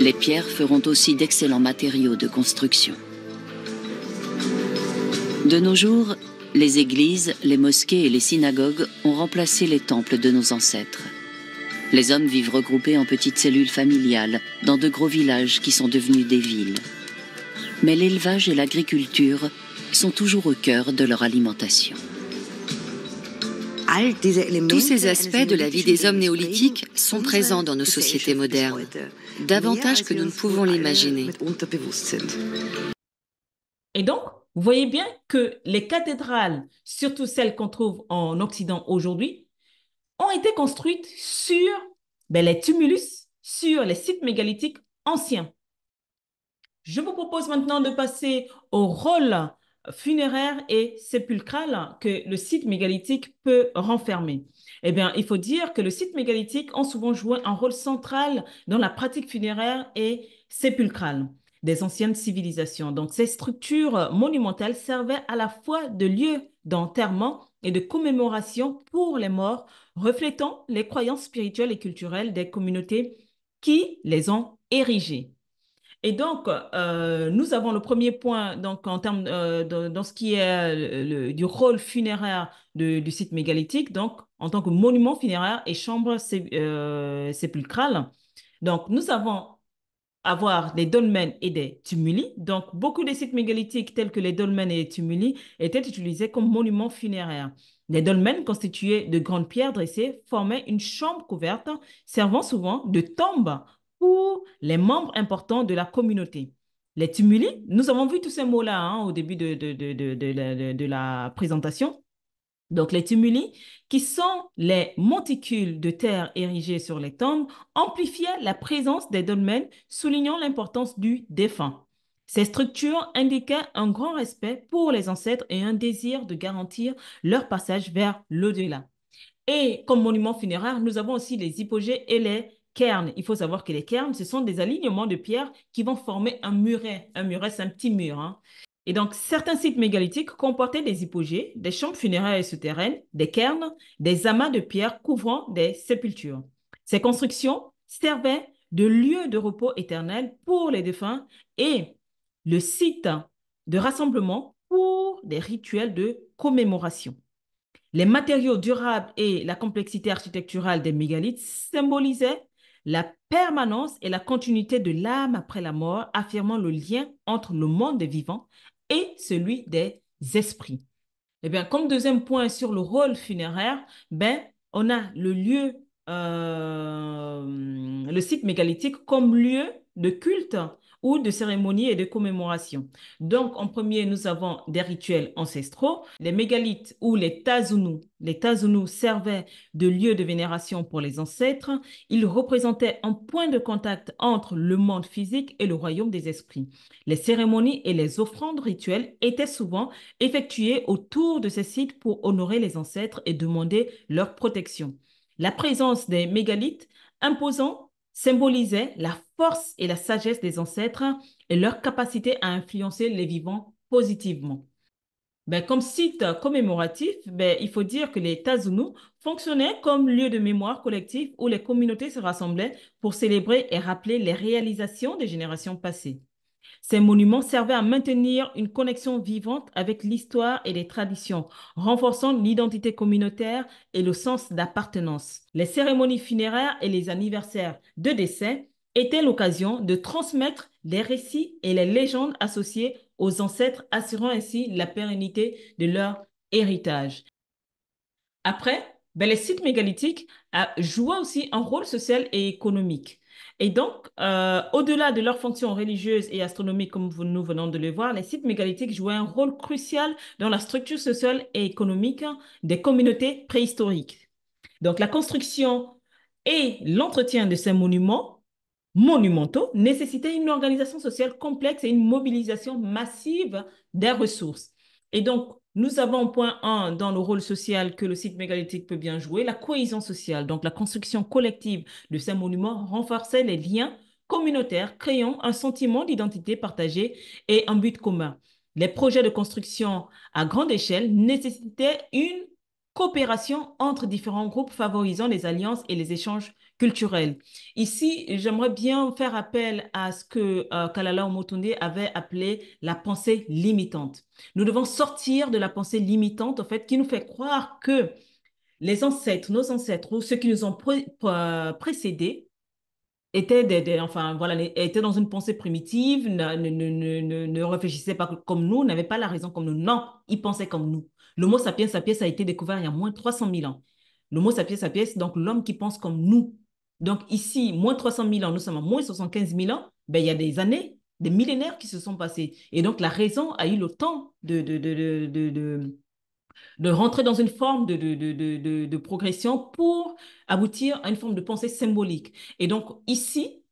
B: Les pierres feront aussi d'excellents matériaux de construction. De nos jours, les églises, les mosquées et les synagogues ont remplacé les temples de nos ancêtres. Les hommes vivent regroupés en petites cellules familiales, dans de gros villages qui sont devenus des villes. Mais l'élevage et l'agriculture sont toujours au cœur de leur alimentation. Tous ces aspects de la vie des hommes néolithiques sont présents dans nos sociétés modernes, davantage que nous ne pouvons l'imaginer.
A: Et donc, vous voyez bien que les cathédrales, surtout celles qu'on trouve en Occident aujourd'hui, ont été construites sur ben, les tumulus, sur les sites mégalithiques anciens. Je vous propose maintenant de passer au rôle funéraire et sépulcral que le site mégalithique peut renfermer. Eh bien, il faut dire que le site mégalithique ont souvent joué un rôle central dans la pratique funéraire et sépulcrale des anciennes civilisations. Donc, ces structures monumentales servaient à la fois de lieu d'enterrement et de commémoration pour les morts, reflétant les croyances spirituelles et culturelles des communautés qui les ont érigées. Et donc, euh, nous avons le premier point donc, en termes euh, de, dans ce qui est euh, le, du rôle funéraire de, du site mégalithique, donc en tant que monument funéraire et chambre sépulcrale. Donc, nous avons avoir des dolmens et des tumuli. Donc, beaucoup des sites mégalithiques tels que les dolmens et les tumuli étaient utilisés comme monuments funéraires. Les dolmens constitués de grandes pierres dressées formaient une chambre couverte servant souvent de tombe pour les membres importants de la communauté. Les tumuli, nous avons vu tous ces mots-là hein, au début de, de la présentation. Donc les tumuli, qui sont les monticules de terre érigés sur les tombes, amplifiaient la présence des dolmens, soulignant l'importance du défunt. Ces structures indiquaient un grand respect pour les ancêtres et un désir de garantir leur passage vers l'au-delà. Et comme monument funéraire, nous avons aussi les hypogées et les cairns. Il faut savoir que les cairns, ce sont des alignements de pierres qui vont former un muret. Un muret, c'est un petit mur. Hein. Et donc, certains sites mégalithiques comportaient des hypogées, des chambres funéraires et souterraines, des cairns, des amas de pierres couvrant des sépultures. Ces constructions servaient de lieu de repos éternel pour les défunts et le site de rassemblement pour des rituels de commémoration. Les matériaux durables et la complexité architecturale des mégalithes symbolisaient la permanence et la continuité de l'âme après la mort, affirmant le lien entre le monde des vivants et celui des esprits. et eh bien, comme deuxième point sur le rôle funéraire, ben, on a le lieu, euh, le site mégalithique comme lieu de culte ou de cérémonies et de commémorations. Donc, en premier, nous avons des rituels ancestraux. Les mégalithes ou les tazunus. Les tazunus servaient de lieu de vénération pour les ancêtres. Ils représentaient un point de contact entre le monde physique et le royaume des esprits. Les cérémonies et les offrandes rituelles étaient souvent effectuées autour de ces sites pour honorer les ancêtres et demander leur protection. La présence des mégalithes imposant symbolisait la force et la sagesse des ancêtres et leur capacité à influencer les vivants positivement. Ben, comme site commémoratif, ben, il faut dire que les Tazunus fonctionnaient comme lieu de mémoire collectif où les communautés se rassemblaient pour célébrer et rappeler les réalisations des générations passées. Ces monuments servaient à maintenir une connexion vivante avec l'histoire et les traditions, renforçant l'identité communautaire et le sens d'appartenance. Les cérémonies funéraires et les anniversaires de décès étaient l'occasion de transmettre les récits et les légendes associées aux ancêtres, assurant ainsi la pérennité de leur héritage. Après, ben, les sites mégalithiques euh, jouaient aussi un rôle social et économique. Et donc, euh, au-delà de leurs fonctions religieuses et astronomiques, comme nous venons de le voir, les sites mégalithiques jouaient un rôle crucial dans la structure sociale et économique des communautés préhistoriques. Donc, la construction et l'entretien de ces monuments monumentaux nécessitaient une organisation sociale complexe et une mobilisation massive des ressources. Et donc, nous avons, point 1, dans le rôle social que le site mégalithique peut bien jouer, la cohésion sociale, donc la construction collective de ces monuments renforçait les liens communautaires, créant un sentiment d'identité partagée et un but commun. Les projets de construction à grande échelle nécessitaient une coopération entre différents groupes favorisant les alliances et les échanges culturelle. Ici, j'aimerais bien faire appel à ce que euh, Kalala Omotunde avait appelé la pensée limitante. Nous devons sortir de la pensée limitante, en fait, qui nous fait croire que les ancêtres, nos ancêtres ou ceux qui nous ont euh, précédés étaient, enfin, voilà, étaient dans une pensée primitive, ne, ne, ne, ne réfléchissaient pas comme nous, n'avaient pas la raison comme nous. Non, ils pensaient comme nous. L'homo sapiens sapiens a été découvert il y a moins de 300 000 ans. L'homo sapiens sapiens, donc l'homme qui pense comme nous, donc ici, moins 300 000 ans, nous sommes à moins 75 000 ans, ben, il y a des années, des millénaires qui se sont passés. Et donc la raison a eu le temps de, de, de, de de rentrer dans une forme de, de, de, de, progression pour aboutir à une forme de pensée symbolique. Et donc ici,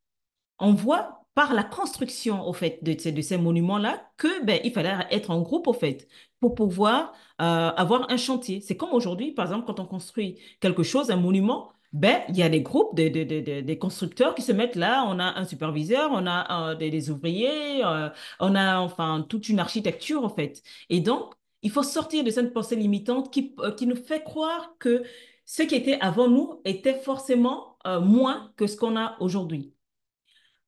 A: on voit par la construction au fait de, ces, ces monuments-là que ben, il fallait être en groupe au fait pour pouvoir avoir un chantier. C'est comme aujourd'hui, par exemple, quand on construit quelque chose, un monument, ben, il y a des groupes, des, constructeurs qui se mettent là. On a un superviseur, on a euh, des, ouvriers, euh, on a enfin toute une architecture en fait. Et donc, il faut sortir de cette pensée limitante qui euh, nous fait croire que ce qui était avant nous était forcément moins que ce qu'on a aujourd'hui.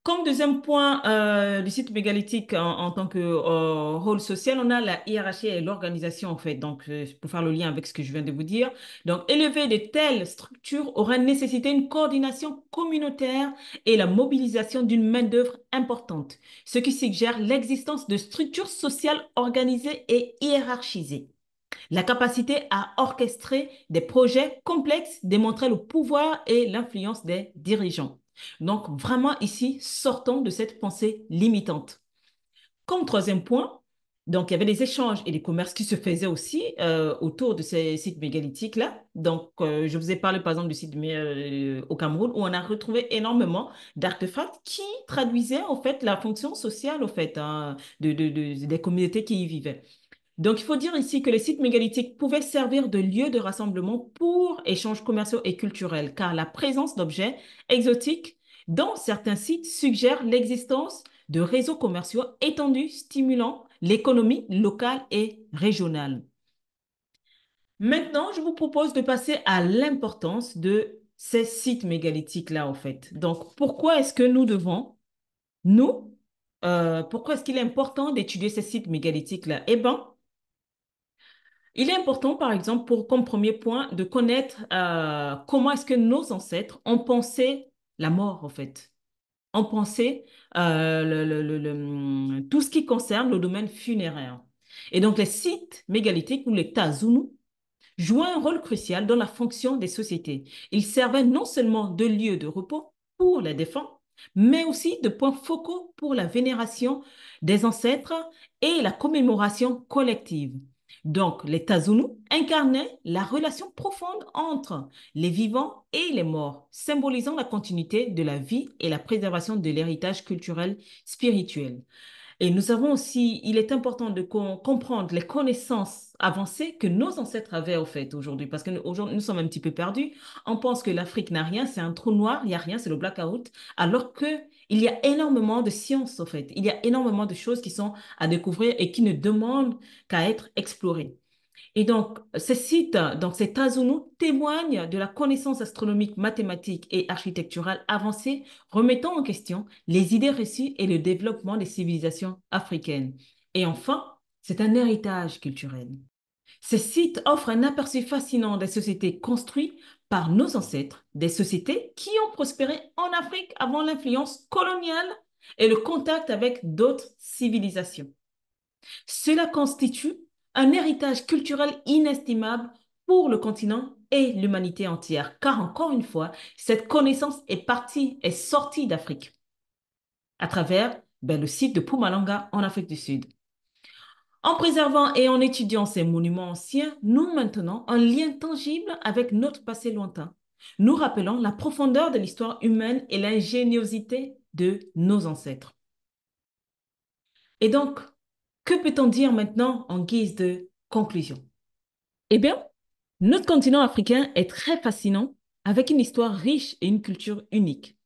A: Comme deuxième point euh, du site mégalithique en, tant que euh, rôle social, on a la hiérarchie et l'organisation en fait. Donc, euh, pour faire le lien avec ce que je viens de vous dire, donc élever de telles structures aurait nécessité une coordination communautaire et la mobilisation d'une main d'œuvre importante, ce qui suggère l'existence de structures sociales organisées et hiérarchisées. La capacité à orchestrer des projets complexes démontrait le pouvoir et l'influence des dirigeants. Donc, vraiment ici, sortons de cette pensée limitante. Comme troisième point, donc il y avait des échanges et des commerces qui se faisaient aussi euh, autour de ces sites mégalithiques-là. Donc, euh, je vous ai parlé par exemple du site euh, au Cameroun où on a retrouvé énormément d'artefacts qui traduisaient en fait la fonction sociale fait hein, de, des communautés qui y vivaient. Donc, il faut dire ici que les sites mégalithiques pouvaient servir de lieu de rassemblement pour échanges commerciaux et culturels, car la présence d'objets exotiques dans certains sites suggère l'existence de réseaux commerciaux étendus stimulant l'économie locale et régionale. Maintenant, je vous propose de passer à l'importance de ces sites mégalithiques-là, en fait. Donc, pourquoi est-ce que nous devons, nous, euh, pourquoi est-ce qu'il est important d'étudier ces sites mégalithiques-là Eh bien, il est important, par exemple, pour, comme premier point, de connaître euh, comment est-ce que nos ancêtres ont pensé la mort, en fait. Ont pensé euh, hum, tout ce qui concerne le domaine funéraire. Et donc, les sites mégalithiques ou les Tazunu jouaient un rôle crucial dans la fonction des sociétés. Ils servaient non seulement de lieu de repos pour les défunts, mais aussi de points focaux pour la vénération des ancêtres et la commémoration collective. Donc, les Tazunu incarnaient la relation profonde entre les vivants et les morts, symbolisant la continuité de la vie et la préservation de l'héritage culturel spirituel. Et nous avons aussi, il est important de comprendre les connaissances avancées que nos ancêtres avaient au fait aujourd'hui, parce que nous, nous sommes un petit peu perdus. On pense que l'Afrique n'a rien, c'est un trou noir, il n'y a rien, c'est le blackout, alors que il y a énormément de sciences, en fait. Il y a énormément de choses qui sont à découvrir et qui ne demandent qu'à être explorées. Et donc, ces sites, donc cet Tazuno, témoignent de la connaissance astronomique, mathématique et architecturale avancée, remettant en question les idées reçues et le développement des civilisations africaines. Et enfin, c'est un héritage culturel. Ces sites offrent un aperçu fascinant des sociétés construites par nos ancêtres des sociétés qui ont prospéré en Afrique avant l'influence coloniale et le contact avec d'autres civilisations. Cela constitue un héritage culturel inestimable pour le continent et l'humanité entière, car encore une fois, cette connaissance est partie, est sortie d'Afrique à travers ben, le site de Pumalanga en Afrique du Sud. En préservant et en étudiant ces monuments anciens, nous maintenons un lien tangible avec notre passé lointain. Nous rappelons la profondeur de l'histoire humaine et l'ingéniosité de nos ancêtres. Et donc, que peut-on dire maintenant en guise de conclusion Eh bien, notre continent africain est très fascinant avec une histoire riche et une culture unique.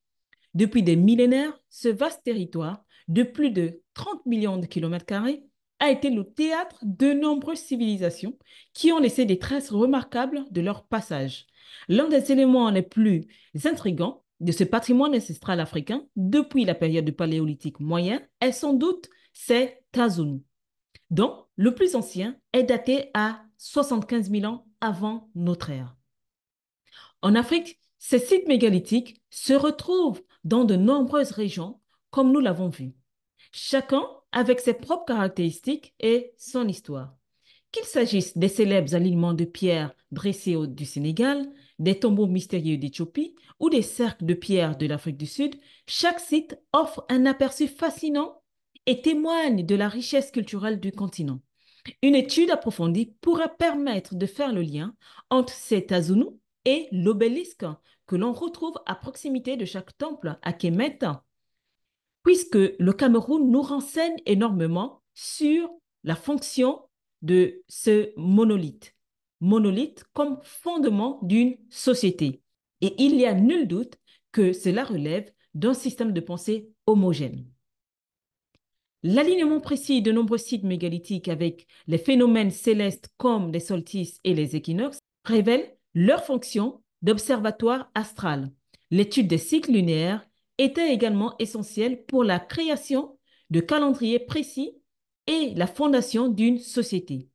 A: Depuis des millénaires, ce vaste territoire de plus de 30 millions de kilomètres carrés a été le théâtre de nombreuses civilisations qui ont laissé des traces remarquables de leur passage. L'un des éléments les plus intrigants de ce patrimoine ancestral africain depuis la période du paléolithique moyen est sans doute ces Tazoun, dont le plus ancien est daté à 75 000 ans avant notre ère. En Afrique, ces sites mégalithiques se retrouvent dans de nombreuses régions, comme nous l'avons vu. Chacun avec ses propres caractéristiques et son histoire. Qu'il s'agisse des célèbres alignements de pierres bressées du Sénégal, des tombeaux mystérieux d'Éthiopie ou des cercles de pierres de l'Afrique du Sud, chaque site offre un aperçu fascinant et témoigne de la richesse culturelle du continent. Une étude approfondie pourrait permettre de faire le lien entre cet Azunu et l'obélisque que l'on retrouve à proximité de chaque temple à Kemet puisque le Cameroun nous renseigne énormément sur la fonction de ce monolithe. Monolithe comme fondement d'une société. Et il n'y a nul doute que cela relève d'un système de pensée homogène. L'alignement précis de nombreux sites mégalithiques avec les phénomènes célestes comme les solstices et les équinoxes révèle leur fonction d'observatoire astral, l'étude des cycles lunaires était également essentiel pour la création de calendriers précis et la fondation d'une société.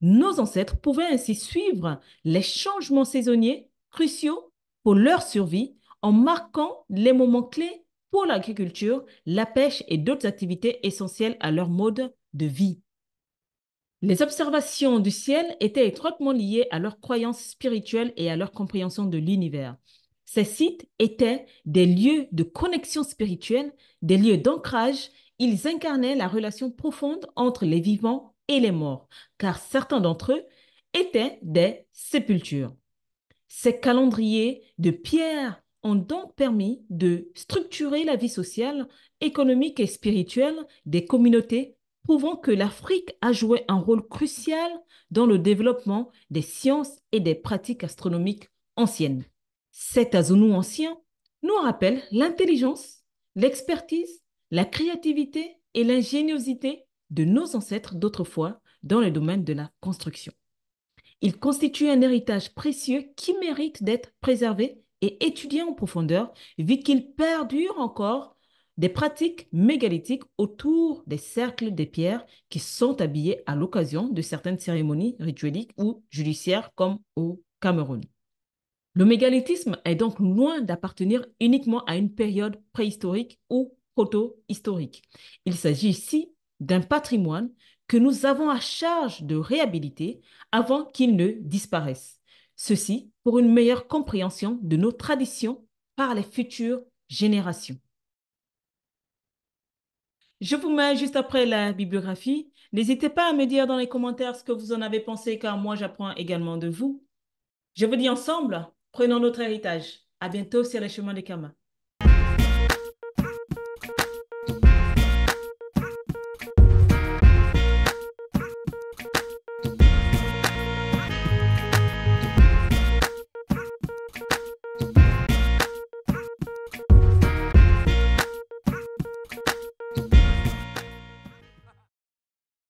A: Nos ancêtres pouvaient ainsi suivre les changements saisonniers cruciaux pour leur survie en marquant les moments clés pour l'agriculture, la pêche et d'autres activités essentielles à leur mode de vie. Les observations du ciel étaient étroitement liées à leurs croyances spirituelles et à leur compréhension de l'univers. Ces sites étaient des lieux de connexion spirituelle, des lieux d'ancrage. Ils incarnaient la relation profonde entre les vivants et les morts, car certains d'entre eux étaient des sépultures. Ces calendriers de pierre ont donc permis de structurer la vie sociale, économique et spirituelle des communautés, prouvant que l'Afrique a joué un rôle crucial dans le développement des sciences et des pratiques astronomiques anciennes. Cet azonou ancien nous rappelle l'intelligence, l'expertise, la créativité et l'ingéniosité de nos ancêtres d'autrefois dans le domaine de la construction. Il constitue un héritage précieux qui mérite d'être préservé et étudié en profondeur, vu qu'il perdure encore des pratiques mégalithiques autour des cercles des pierres qui sont habillés à l'occasion de certaines cérémonies rituelles ou judiciaires comme au Cameroun. Le mégalithisme est donc loin d'appartenir uniquement à une période préhistorique ou proto-historique. Il s'agit ici d'un patrimoine que nous avons à charge de réhabiliter avant qu'il ne disparaisse. Ceci pour une meilleure compréhension de nos traditions par les futures générations. Je vous mets juste après la bibliographie. N'hésitez pas à me dire dans les commentaires ce que vous en avez pensé car moi j'apprends également de vous. Je vous dis ensemble, Prenons notre héritage. À bientôt sur le chemin de Kama.